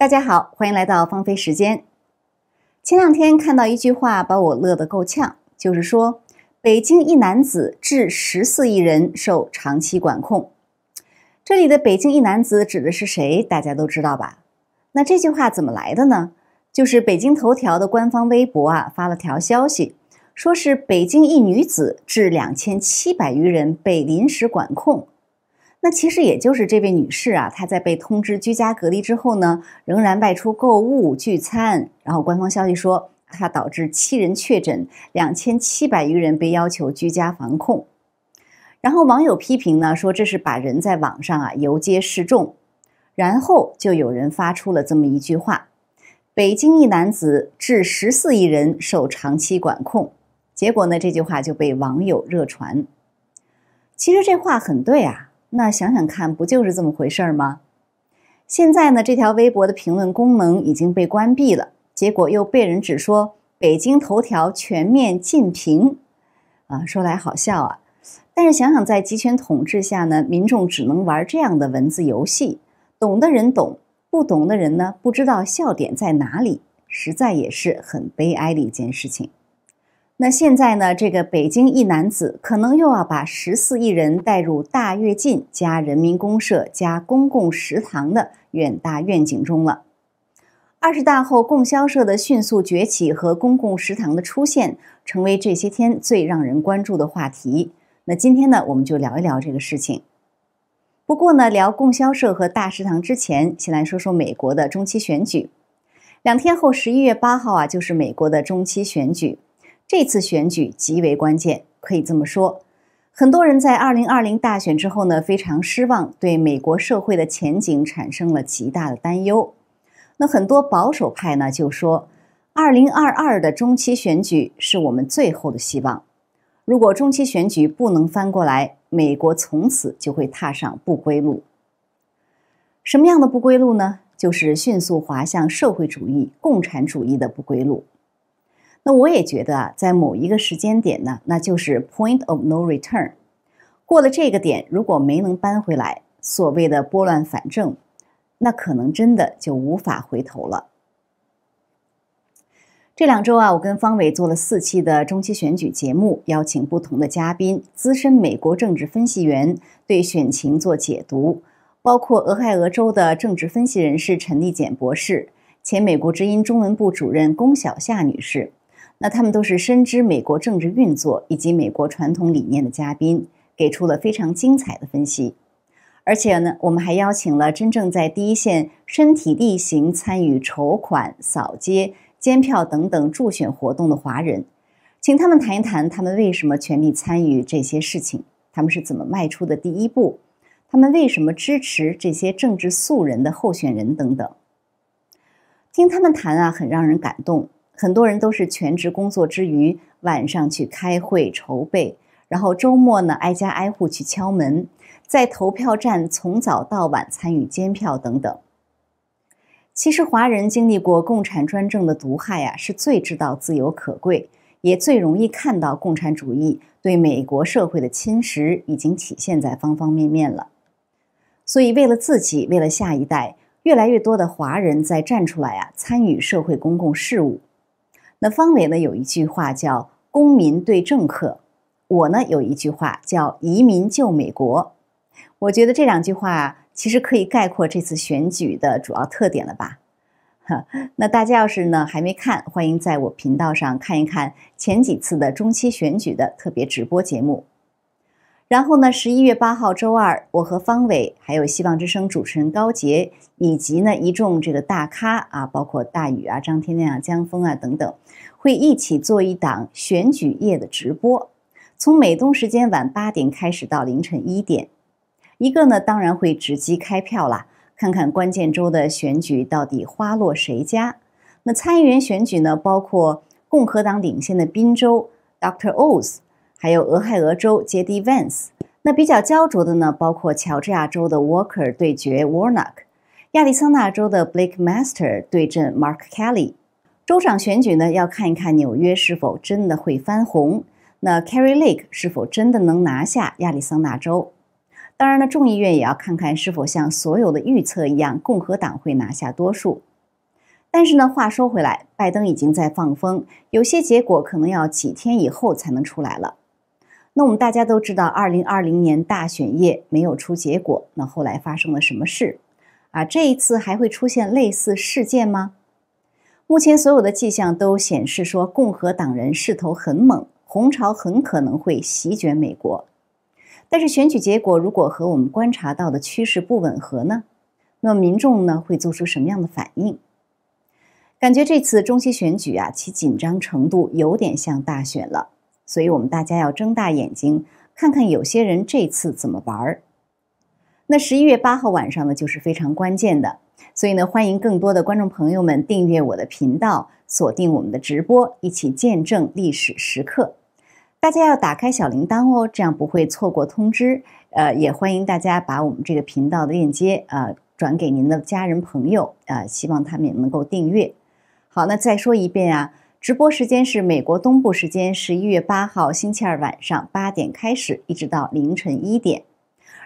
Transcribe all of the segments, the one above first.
大家好，欢迎来到芳菲时间。前两天看到一句话，把我乐得够呛，就是说北京一男子致十四亿人受长期管控。这里的“北京一男子”指的是谁？大家都知道吧？那这句话怎么来的呢？就是北京头条的官方微博啊发了条消息，说是北京一女子致两千七百余人被临时管控。那其实也就是这位女士啊，她在被通知居家隔离之后呢，仍然外出购物、聚餐。然后官方消息说，她导致七人确诊，两千七百余人被要求居家防控。然后网友批评呢，说这是把人在网上啊游街示众。然后就有人发出了这么一句话：“北京一男子致十四亿人受长期管控。”结果呢，这句话就被网友热传。其实这话很对啊。那想想看，不就是这么回事儿吗？现在呢，这条微博的评论功能已经被关闭了，结果又被人指说北京头条全面禁评，啊，说来好笑啊。但是想想，在集权统治下呢，民众只能玩这样的文字游戏，懂的人懂，不懂的人呢，不知道笑点在哪里，实在也是很悲哀的一件事情。那现在呢？这个北京一男子可能又要把十四亿人带入大跃进加人民公社加公共食堂的远大愿景中了。二十大后，供销社的迅速崛起和公共食堂的出现，成为这些天最让人关注的话题。那今天呢，我们就聊一聊这个事情。不过呢，聊供销社和大食堂之前，先来说说美国的中期选举。两天后，十一月八号啊，就是美国的中期选举。这次选举极为关键，可以这么说，很多人在二零二零大选之后呢，非常失望，对美国社会的前景产生了极大的担忧。那很多保守派呢，就说二零二二的中期选举是我们最后的希望。如果中期选举不能翻过来，美国从此就会踏上不归路。什么样的不归路呢？就是迅速滑向社会主义、共产主义的不归路。那我也觉得啊，在某一个时间点呢，那就是 point of no return。过了这个点，如果没能扳回来，所谓的拨乱反正，那可能真的就无法回头了。这两周啊，我跟方伟做了四期的中期选举节目，邀请不同的嘉宾，资深美国政治分析员对选情做解读，包括俄亥俄州的政治分析人士陈立简博士，前美国之音中文部主任龚小夏女士。那他们都是深知美国政治运作以及美国传统理念的嘉宾，给出了非常精彩的分析。而且呢，我们还邀请了真正在第一线身体力行参与筹款、扫街、监票等等助选活动的华人，请他们谈一谈他们为什么全力参与这些事情，他们是怎么迈出的第一步，他们为什么支持这些政治素人的候选人等等。听他们谈啊，很让人感动。很多人都是全职工作之余，晚上去开会筹备，然后周末呢挨家挨户去敲门，在投票站从早到晚参与监票等等。其实华人经历过共产专政的毒害啊，是最知道自由可贵，也最容易看到共产主义对美国社会的侵蚀已经体现在方方面面了。所以为了自己，为了下一代，越来越多的华人在站出来啊，参与社会公共事务。那方伟呢有一句话叫“公民对政客”，我呢有一句话叫“移民救美国”。我觉得这两句话其实可以概括这次选举的主要特点了吧？那大家要是呢还没看，欢迎在我频道上看一看前几次的中期选举的特别直播节目。然后呢，十一月八号周二，我和方伟还有希望之声主持人高洁，以及呢一众这个大咖啊，包括大宇啊、张天亮、啊、江峰啊等等，会一起做一档选举夜的直播，从美东时间晚八点开始到凌晨一点。一个呢，当然会直击开票啦，看看关键州的选举到底花落谁家。那参议员选举呢，包括共和党领先的宾州 d r o z s 还有俄亥俄州杰迪· Vance。那比较焦灼的呢，包括乔治亚州的 Walker 对决 Warnock，亚利桑那州的 Blake Master 对阵 Mark Kelly。州长选举呢，要看一看纽约是否真的会翻红，那 c a r r Lake 是否真的能拿下亚利桑那州。当然了，众议院也要看看是否像所有的预测一样，共和党会拿下多数。但是呢，话说回来，拜登已经在放风，有些结果可能要几天以后才能出来了。那我们大家都知道，二零二零年大选夜没有出结果。那后来发生了什么事？啊，这一次还会出现类似事件吗？目前所有的迹象都显示说，共和党人势头很猛，红潮很可能会席卷美国。但是，选举结果如果和我们观察到的趋势不吻合呢？那么民众呢会做出什么样的反应？感觉这次中期选举啊，其紧张程度有点像大选了。所以，我们大家要睁大眼睛，看看有些人这次怎么玩儿。那十一月八号晚上呢，就是非常关键的。所以呢，欢迎更多的观众朋友们订阅我的频道，锁定我们的直播，一起见证历史时刻。大家要打开小铃铛哦，这样不会错过通知。呃，也欢迎大家把我们这个频道的链接啊转给您的家人朋友啊，希望他们也能够订阅。好，那再说一遍啊。直播时间是美国东部时间十一月八号星期二晚上八点开始，一直到凌晨一点。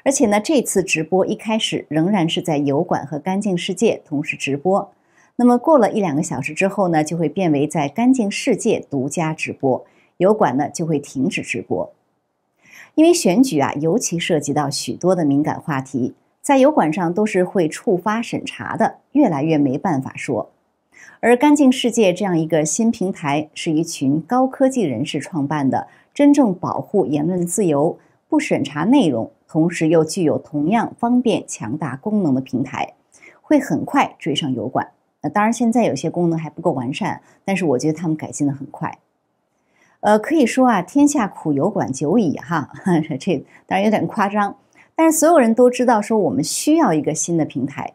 而且呢，这次直播一开始仍然是在油管和干净世界同时直播。那么过了一两个小时之后呢，就会变为在干净世界独家直播，油管呢就会停止直播。因为选举啊，尤其涉及到许多的敏感话题，在油管上都是会触发审查的，越来越没办法说。而干净世界这样一个新平台，是一群高科技人士创办的，真正保护言论自由、不审查内容，同时又具有同样方便、强大功能的平台，会很快追上油管。那当然，现在有些功能还不够完善，但是我觉得他们改进的很快。呃，可以说啊，天下苦油管久矣哈，这当然有点夸张，但是所有人都知道说，我们需要一个新的平台。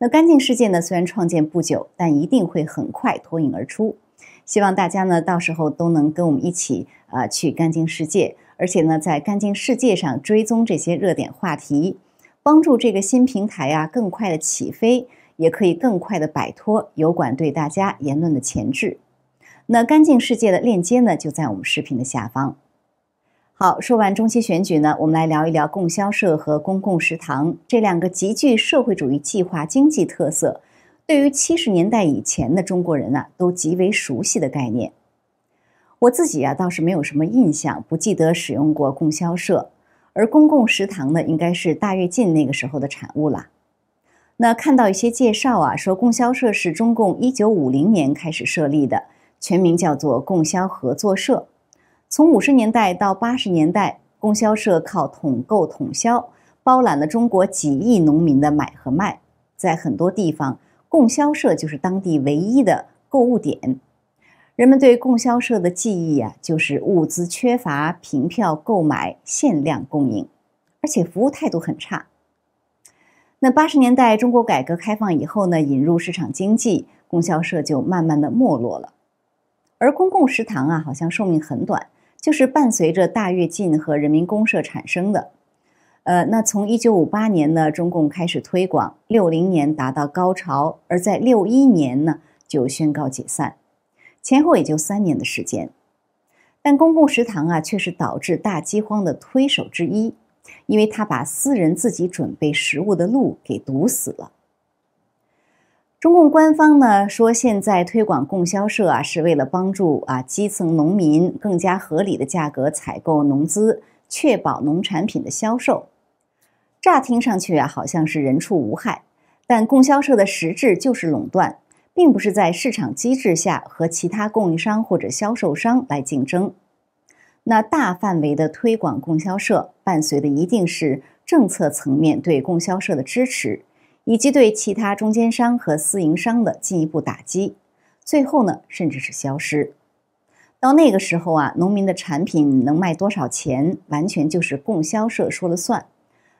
那干净世界呢？虽然创建不久，但一定会很快脱颖而出。希望大家呢，到时候都能跟我们一起啊，去干净世界，而且呢，在干净世界上追踪这些热点话题，帮助这个新平台啊更快的起飞，也可以更快的摆脱油管对大家言论的钳制。那干净世界的链接呢，就在我们视频的下方。好，说完中期选举呢，我们来聊一聊供销社和公共食堂这两个极具社会主义计划经济特色，对于七十年代以前的中国人啊，都极为熟悉的概念。我自己啊倒是没有什么印象，不记得使用过供销社，而公共食堂呢，应该是大跃进那个时候的产物了。那看到一些介绍啊，说供销社是中共一九五零年开始设立的，全名叫做供销合作社。从五十年代到八十年代，供销社靠统购统销，包揽了中国几亿农民的买和卖。在很多地方，供销社就是当地唯一的购物点。人们对供销社的记忆啊，就是物资缺乏、凭票购买、限量供应，而且服务态度很差。那八十年代中国改革开放以后呢，引入市场经济，供销社就慢慢的没落了。而公共食堂啊，好像寿命很短。就是伴随着大跃进和人民公社产生的，呃，那从一九五八年呢，中共开始推广，六零年达到高潮，而在六一年呢就宣告解散，前后也就三年的时间。但公共食堂啊，却是导致大饥荒的推手之一，因为它把私人自己准备食物的路给堵死了。中共官方呢说，现在推广供销社啊，是为了帮助啊基层农民更加合理的价格采购农资，确保农产品的销售。乍听上去啊，好像是人畜无害，但供销社的实质就是垄断，并不是在市场机制下和其他供应商或者销售商来竞争。那大范围的推广供销社，伴随的一定是政策层面对供销社的支持。以及对其他中间商和私营商的进一步打击，最后呢，甚至是消失。到那个时候啊，农民的产品能卖多少钱，完全就是供销社说了算；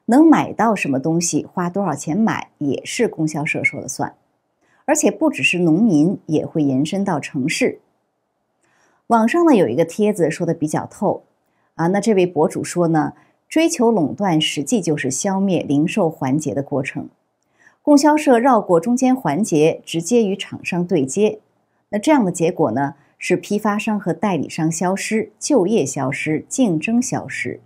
能买到什么东西，花多少钱买，也是供销社说了算。而且不只是农民，也会延伸到城市。网上呢有一个帖子说的比较透啊，那这位博主说呢，追求垄断实际就是消灭零售环节的过程。供销社绕过中间环节，直接与厂商对接。那这样的结果呢？是批发商和代理商消失，就业消失，竞争消失。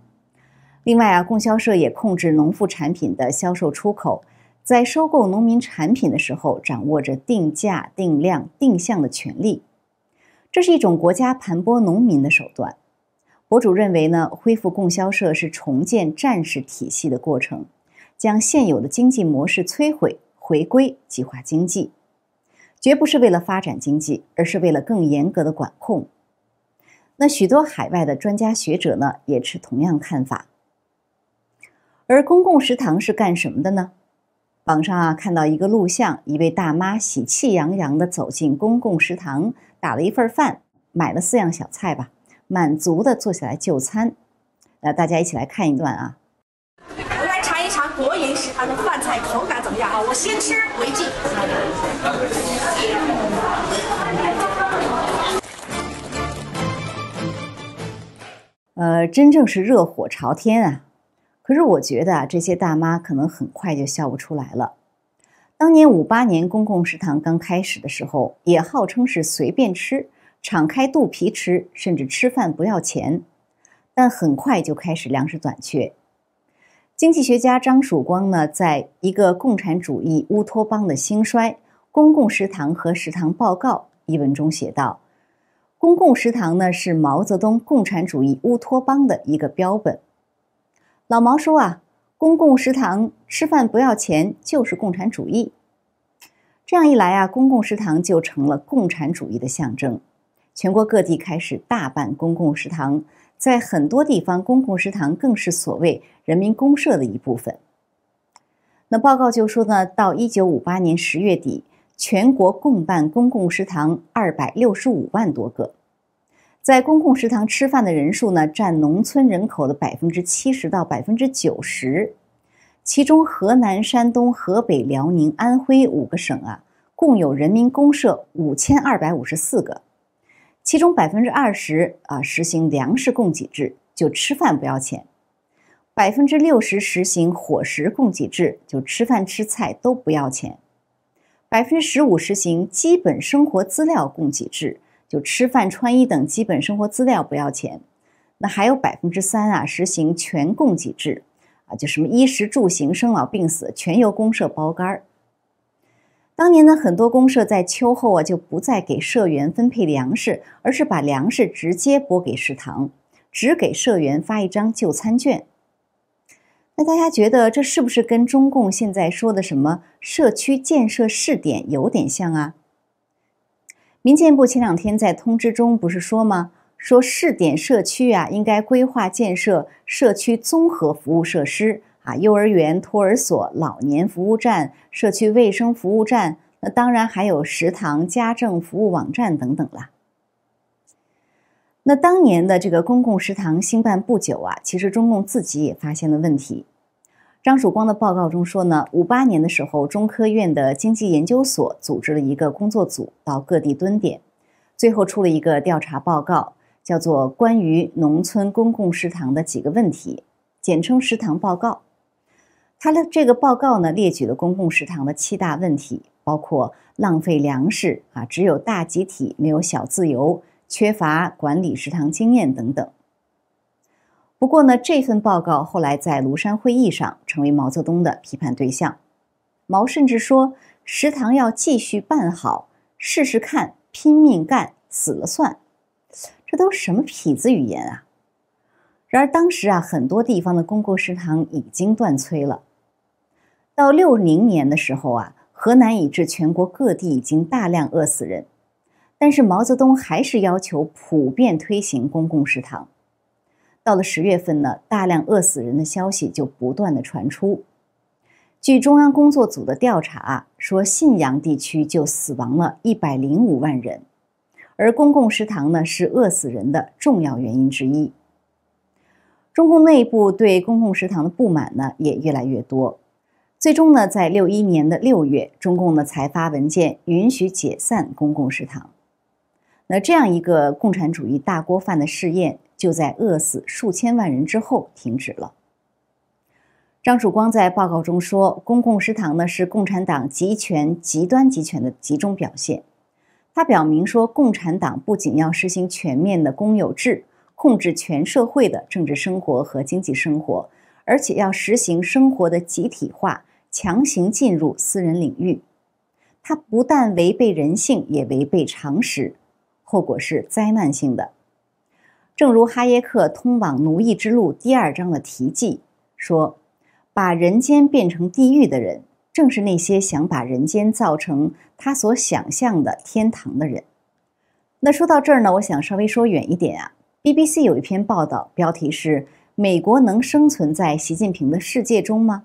另外啊，供销社也控制农副产品的销售出口，在收购农民产品的时候，掌握着定价、定量、定向的权利。这是一种国家盘剥农民的手段。博主认为呢，恢复供销社是重建战时体系的过程。将现有的经济模式摧毁，回归计划经济，绝不是为了发展经济，而是为了更严格的管控。那许多海外的专家学者呢，也持同样看法。而公共食堂是干什么的呢？网上啊看到一个录像，一位大妈喜气洋洋地走进公共食堂，打了一份饭，买了四样小菜吧，满足地坐下来就餐。那大家一起来看一段啊。饭菜口感怎么样啊？我先吃为敬。呃，真正是热火朝天啊！可是我觉得啊，这些大妈可能很快就笑不出来了。当年五八年公共食堂刚开始的时候，也号称是随便吃、敞开肚皮吃，甚至吃饭不要钱，但很快就开始粮食短缺。经济学家张曙光呢，在一个《共产主义乌托邦的兴衰：公共食堂和食堂报告》一文中写道：“公共食堂呢，是毛泽东共产主义乌托邦的一个标本。老毛说啊，公共食堂吃饭不要钱，就是共产主义。这样一来啊，公共食堂就成了共产主义的象征，全国各地开始大办公共食堂。”在很多地方，公共食堂更是所谓人民公社的一部分。那报告就说呢，到一九五八年十月底，全国共办公共食堂二百六十五万多个，在公共食堂吃饭的人数呢，占农村人口的百分之七十到百分之九十。其中，河南、山东、河北、辽宁、安徽五个省啊，共有人民公社五千二百五十四个。其中百分之二十啊，实行粮食供给制，就吃饭不要钱；百分之六十实行伙食供给制，就吃饭吃菜都不要钱；百分之十五实行基本生活资料供给制，就吃饭穿衣等基本生活资料不要钱。那还有百分之三啊，实行全供给制，啊，就什么衣食住行、生老病死全由公社包干儿。当年呢，很多公社在秋后啊，就不再给社员分配粮食，而是把粮食直接拨给食堂，只给社员发一张就餐券。那大家觉得这是不是跟中共现在说的什么社区建设试点有点像啊？民建部前两天在通知中不是说吗？说试点社区啊，应该规划建设社区综合服务设施。啊，幼儿园、托儿所、老年服务站、社区卫生服务站，那当然还有食堂、家政服务网站等等啦。那当年的这个公共食堂兴办不久啊，其实中共自己也发现了问题。张曙光的报告中说呢，五八年的时候，中科院的经济研究所组织了一个工作组到各地蹲点，最后出了一个调查报告，叫做《关于农村公共食堂的几个问题》，简称《食堂报告》。他的这个报告呢，列举了公共食堂的七大问题，包括浪费粮食啊，只有大集体没有小自由，缺乏管理食堂经验等等。不过呢，这份报告后来在庐山会议上成为毛泽东的批判对象。毛甚至说：“食堂要继续办好，试试看，拼命干，死了算。”这都什么痞子语言啊！然而当时啊，很多地方的公共食堂已经断炊了。到六零年的时候啊，河南以至全国各地已经大量饿死人，但是毛泽东还是要求普遍推行公共食堂。到了十月份呢，大量饿死人的消息就不断的传出。据中央工作组的调查说，信阳地区就死亡了一百零五万人，而公共食堂呢是饿死人的重要原因之一。中共内部对公共食堂的不满呢也越来越多。最终呢，在六一年的六月，中共呢才发文件允许解散公共食堂。那这样一个共产主义大锅饭的试验，就在饿死数千万人之后停止了。张曙光在报告中说：“公共食堂呢是共产党集权、极端集权的集中表现。”他表明说，共产党不仅要实行全面的公有制，控制全社会的政治生活和经济生活，而且要实行生活的集体化。强行进入私人领域，它不但违背人性，也违背常识，后果是灾难性的。正如哈耶克《通往奴役之路》第二章的题记说：“把人间变成地狱的人，正是那些想把人间造成他所想象的天堂的人。”那说到这儿呢，我想稍微说远一点啊。BBC 有一篇报道，标题是《美国能生存在习近平的世界中吗》。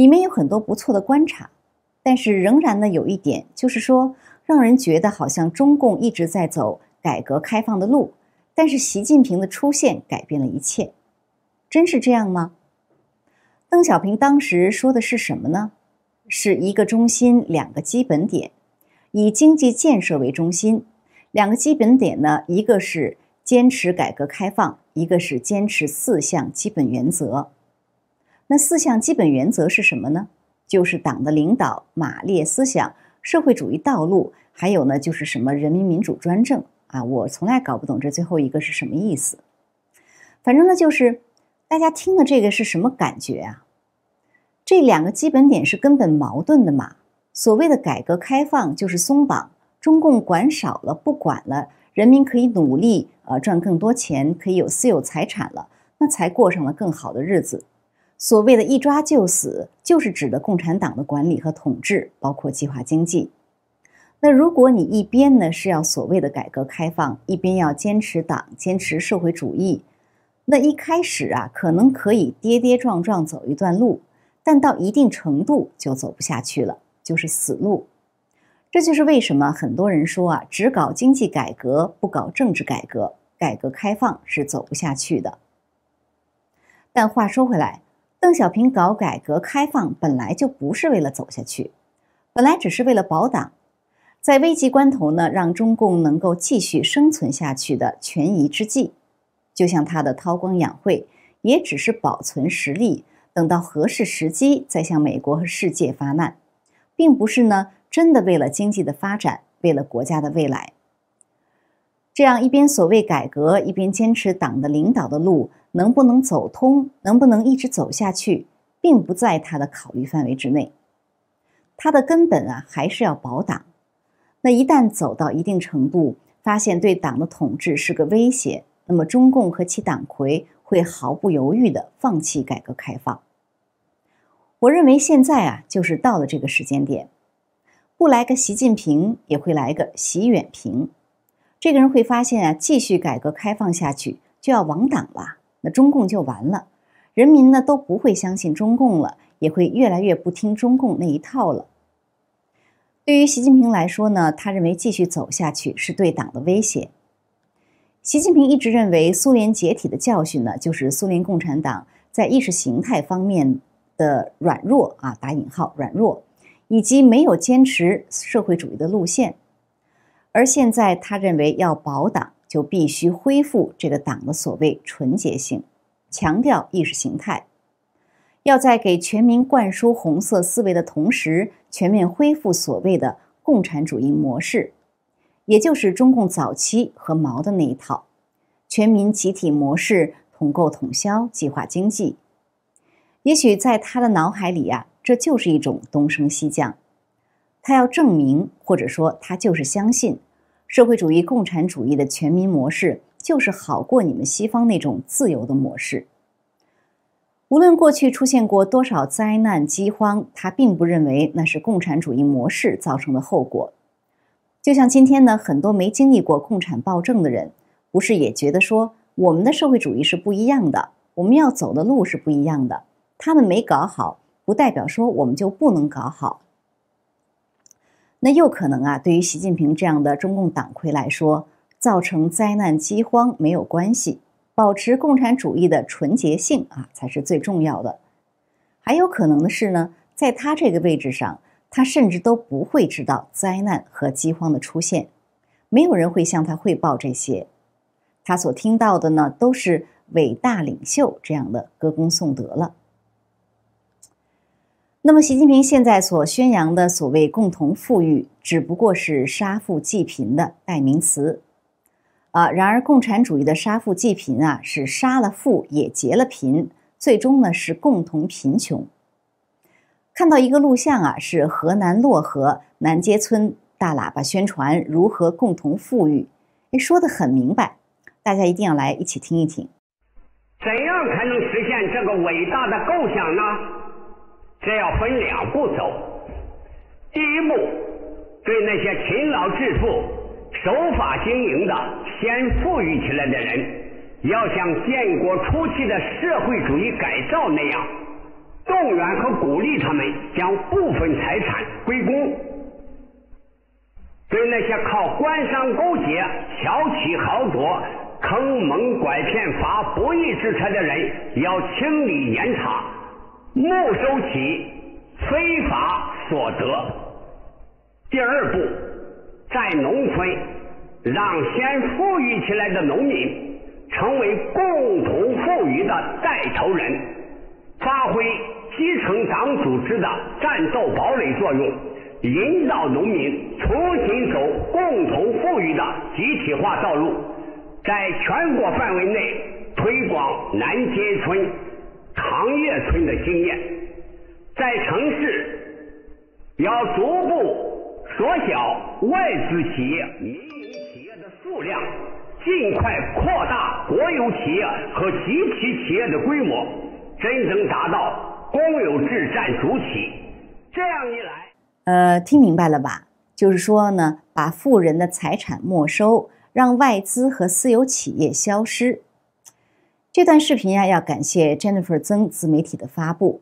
里面有很多不错的观察，但是仍然呢有一点，就是说让人觉得好像中共一直在走改革开放的路，但是习近平的出现改变了一切，真是这样吗？邓小平当时说的是什么呢？是一个中心，两个基本点，以经济建设为中心，两个基本点呢，一个是坚持改革开放，一个是坚持四项基本原则。那四项基本原则是什么呢？就是党的领导、马列思想、社会主义道路，还有呢，就是什么人民民主专政啊！我从来搞不懂这最后一个是什么意思。反正呢，就是大家听了这个是什么感觉啊？这两个基本点是根本矛盾的嘛。所谓的改革开放就是松绑，中共管少了，不管了，人民可以努力呃赚更多钱，可以有私有财产了，那才过上了更好的日子。所谓的“一抓就死”，就是指的共产党的管理和统治，包括计划经济。那如果你一边呢是要所谓的改革开放，一边要坚持党、坚持社会主义，那一开始啊，可能可以跌跌撞撞走一段路，但到一定程度就走不下去了，就是死路。这就是为什么很多人说啊，只搞经济改革不搞政治改革，改革开放是走不下去的。但话说回来。邓小平搞改革开放本来就不是为了走下去，本来只是为了保党，在危急关头呢，让中共能够继续生存下去的权宜之计。就像他的韬光养晦，也只是保存实力，等到合适时机再向美国和世界发难，并不是呢真的为了经济的发展，为了国家的未来。这样一边所谓改革，一边坚持党的领导的路。能不能走通，能不能一直走下去，并不在他的考虑范围之内。他的根本啊，还是要保党。那一旦走到一定程度，发现对党的统治是个威胁，那么中共和其党魁会毫不犹豫的放弃改革开放。我认为现在啊，就是到了这个时间点，不来个习近平，也会来个习远平。这个人会发现啊，继续改革开放下去就要亡党了。那中共就完了，人民呢都不会相信中共了，也会越来越不听中共那一套了。对于习近平来说呢，他认为继续走下去是对党的威胁。习近平一直认为苏联解体的教训呢，就是苏联共产党在意识形态方面的软弱啊，打引号软弱，以及没有坚持社会主义的路线。而现在他认为要保党。就必须恢复这个党的所谓纯洁性，强调意识形态，要在给全民灌输红色思维的同时，全面恢复所谓的共产主义模式，也就是中共早期和毛的那一套，全民集体模式、统购统销、计划经济。也许在他的脑海里啊，这就是一种东升西降。他要证明，或者说他就是相信。社会主义共产主义的全民模式，就是好过你们西方那种自由的模式。无论过去出现过多少灾难饥荒，他并不认为那是共产主义模式造成的后果。就像今天呢，很多没经历过共产暴政的人，不是也觉得说，我们的社会主义是不一样的，我们要走的路是不一样的。他们没搞好，不代表说我们就不能搞好。那又可能啊？对于习近平这样的中共党魁来说，造成灾难饥荒没有关系，保持共产主义的纯洁性啊才是最重要的。还有可能的是呢，在他这个位置上，他甚至都不会知道灾难和饥荒的出现，没有人会向他汇报这些，他所听到的呢都是伟大领袖这样的歌功颂德了。那么，习近平现在所宣扬的所谓“共同富裕”，只不过是杀富济贫的代名词，啊！然而，共产主义的杀富济贫啊，是杀了富也结了贫，最终呢是共同贫穷。看到一个录像啊，是河南漯河南街村大喇叭宣传如何共同富裕，哎，说的很明白，大家一定要来一起听一听。怎样才能实现这个伟大的构想呢？这要分两步走。第一步，对那些勤劳致富、守法经营的先富裕起来的人，要像建国初期的社会主义改造那样，动员和鼓励他们将部分财产归公；对那些靠官商勾结、巧取豪夺、坑蒙拐骗、罚不义之财的人，要清理严查。没收其非法所得。第二步，在农村让先富裕起来的农民成为共同富裕的带头人，发挥基层党组织的战斗堡垒作用，引导农民重新走共同富裕的集体化道路，在全国范围内推广南街村。长乐村的经验，在城市要逐步缩小外资企业、民营企业的数量，尽快扩大国有企业和集体企业的规模，真正达到公有制占主体。这样一来，呃，听明白了吧？就是说呢，把富人的财产没收，让外资和私有企业消失。这段视频呀，要感谢 Jennifer 曾自媒体的发布。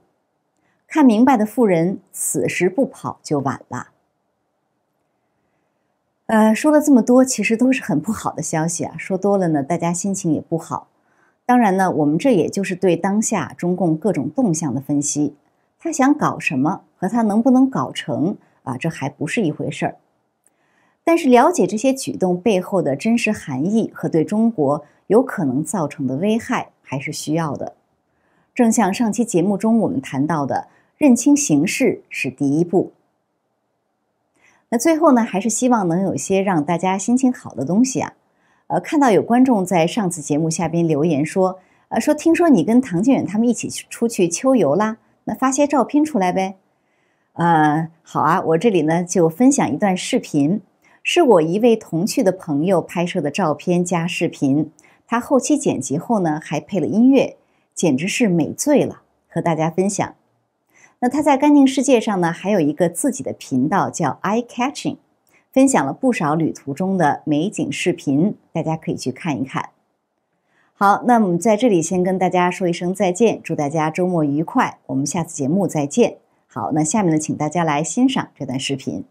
看明白的富人，此时不跑就晚了。呃，说了这么多，其实都是很不好的消息啊。说多了呢，大家心情也不好。当然呢，我们这也就是对当下中共各种动向的分析。他想搞什么，和他能不能搞成啊，这还不是一回事儿。但是了解这些举动背后的真实含义和对中国有可能造成的危害还是需要的。正像上期节目中我们谈到的，认清形势是第一步。那最后呢，还是希望能有些让大家心情好的东西啊。呃，看到有观众在上次节目下边留言说，呃，说听说你跟唐靖远他们一起出去秋游啦，那发些照片出来呗。呃，好啊，我这里呢就分享一段视频。是我一位同去的朋友拍摄的照片加视频，他后期剪辑后呢，还配了音乐，简直是美醉了，和大家分享。那他在干净世界上呢，还有一个自己的频道叫 Eye Catching，分享了不少旅途中的美景视频，大家可以去看一看。好，那我们在这里先跟大家说一声再见，祝大家周末愉快，我们下次节目再见。好，那下面呢，请大家来欣赏这段视频。